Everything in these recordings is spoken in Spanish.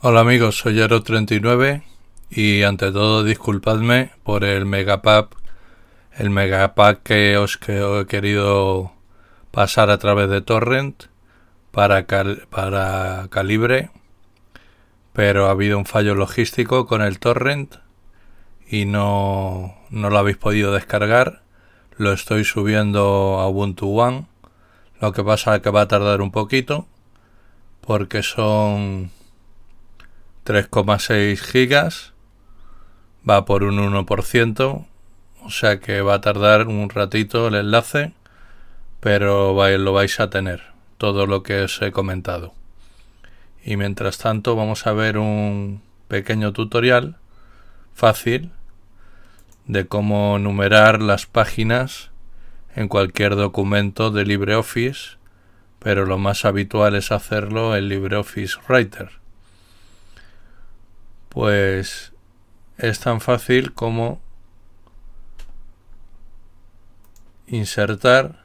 Hola amigos, soy aero 39 y ante todo disculpadme por el megapack, el megapack que os que he querido pasar a través de torrent para, para calibre, pero ha habido un fallo logístico con el torrent y no, no lo habéis podido descargar. Lo estoy subiendo a Ubuntu One, lo que pasa es que va a tardar un poquito porque son 3,6 gigas, va por un 1%, o sea que va a tardar un ratito el enlace, pero lo vais a tener, todo lo que os he comentado. Y mientras tanto vamos a ver un pequeño tutorial fácil de cómo numerar las páginas en cualquier documento de LibreOffice, pero lo más habitual es hacerlo en LibreOffice Writer pues es tan fácil como insertar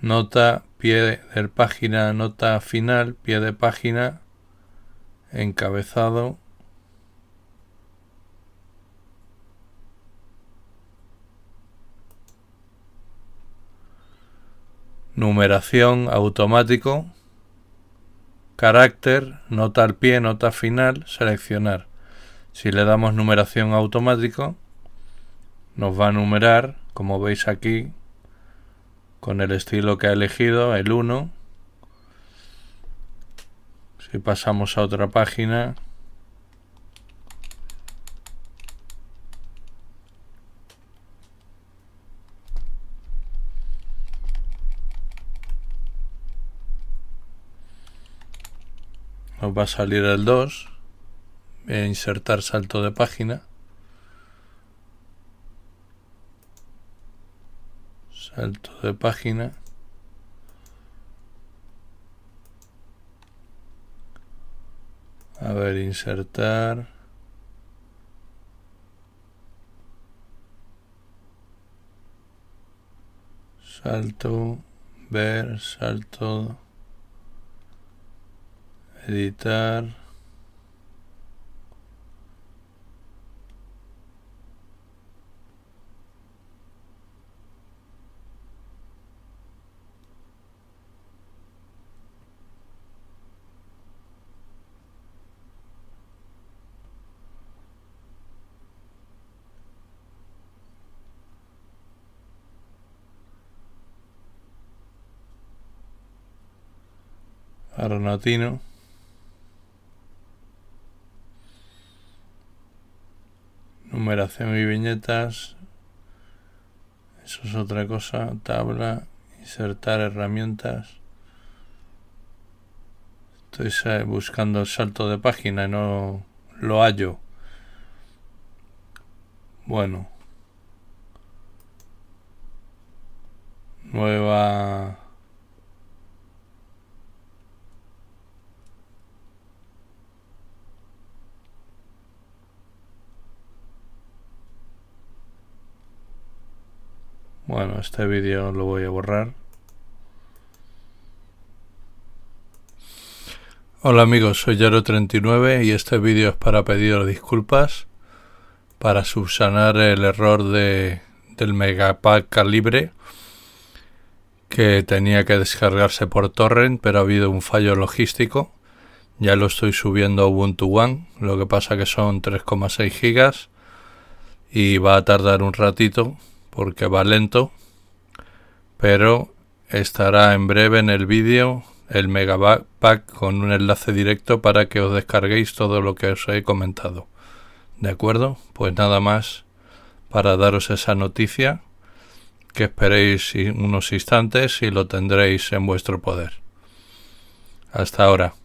nota pie de página nota final pie de página encabezado numeración automático, carácter, nota al pie, nota final, seleccionar. Si le damos numeración automático, nos va a numerar, como veis aquí, con el estilo que ha elegido, el 1. Si pasamos a otra página, Nos va a salir el 2. e insertar salto de página. Salto de página. A ver, insertar. Salto, ver, salto editar Aronatino numeración y viñetas, eso es otra cosa, tabla, insertar herramientas. Estoy buscando el salto de página y no lo hallo. Bueno. Nueva Bueno, este vídeo lo voy a borrar. Hola amigos, soy Yaro39 y este vídeo es para pedir disculpas para subsanar el error de, del Megapack Calibre que tenía que descargarse por torrent, pero ha habido un fallo logístico. Ya lo estoy subiendo a Ubuntu One, lo que pasa que son 3,6 gigas y va a tardar un ratito porque va lento, pero estará en breve en el vídeo el Megapack con un enlace directo para que os descarguéis todo lo que os he comentado. ¿De acuerdo? Pues nada más para daros esa noticia que esperéis unos instantes y lo tendréis en vuestro poder. Hasta ahora.